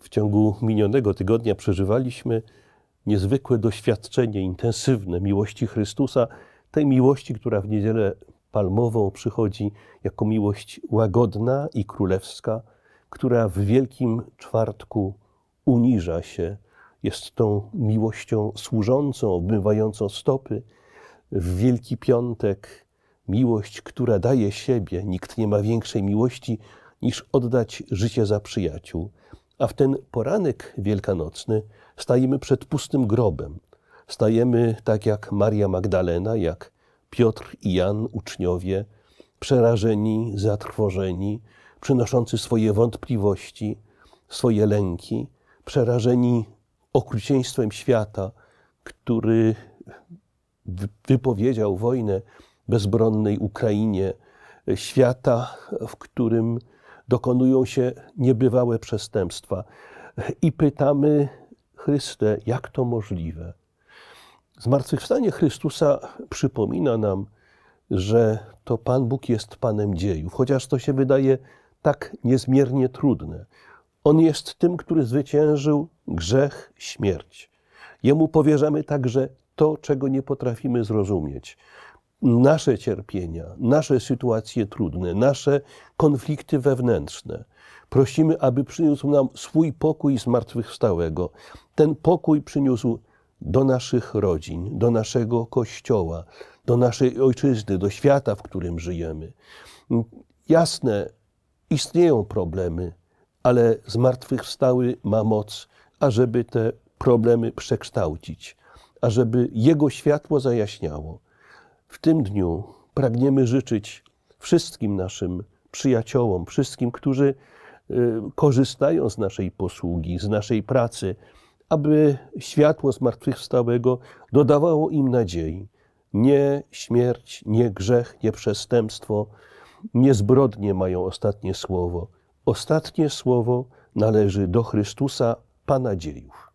W ciągu minionego tygodnia przeżywaliśmy niezwykłe doświadczenie intensywne miłości Chrystusa, tej miłości, która w niedzielę palmową przychodzi jako miłość łagodna i królewska, która w Wielkim Czwartku uniża się, jest tą miłością służącą, obmywającą stopy. W Wielki Piątek Miłość, która daje siebie, nikt nie ma większej miłości niż oddać życie za przyjaciół. A w ten poranek wielkanocny stajemy przed pustym grobem. Stajemy tak jak Maria Magdalena, jak Piotr i Jan, uczniowie, przerażeni, zatrwożeni, przynoszący swoje wątpliwości, swoje lęki, przerażeni okrucieństwem świata, który wypowiedział wojnę bezbronnej Ukrainie, e, świata, w którym dokonują się niebywałe przestępstwa. I pytamy Chryste, jak to możliwe? Zmartwychwstanie Chrystusa przypomina nam, że to Pan Bóg jest Panem dziejów, chociaż to się wydaje tak niezmiernie trudne. On jest tym, który zwyciężył grzech, śmierć. Jemu powierzamy także to, czego nie potrafimy zrozumieć nasze cierpienia, nasze sytuacje trudne, nasze konflikty wewnętrzne. Prosimy, aby przyniósł nam swój pokój zmartwychwstałego. Ten pokój przyniósł do naszych rodzin, do naszego kościoła, do naszej ojczyzny, do świata, w którym żyjemy. Jasne, istnieją problemy, ale zmartwychwstały ma moc, ażeby te problemy przekształcić, ażeby Jego światło zajaśniało. W tym dniu pragniemy życzyć wszystkim naszym przyjaciołom, wszystkim, którzy y, korzystają z naszej posługi, z naszej pracy, aby światło zmartwychwstałego dodawało im nadziei. Nie śmierć, nie grzech, nie przestępstwo, nie zbrodnie mają ostatnie słowo. Ostatnie słowo należy do Chrystusa, Pana dziejów.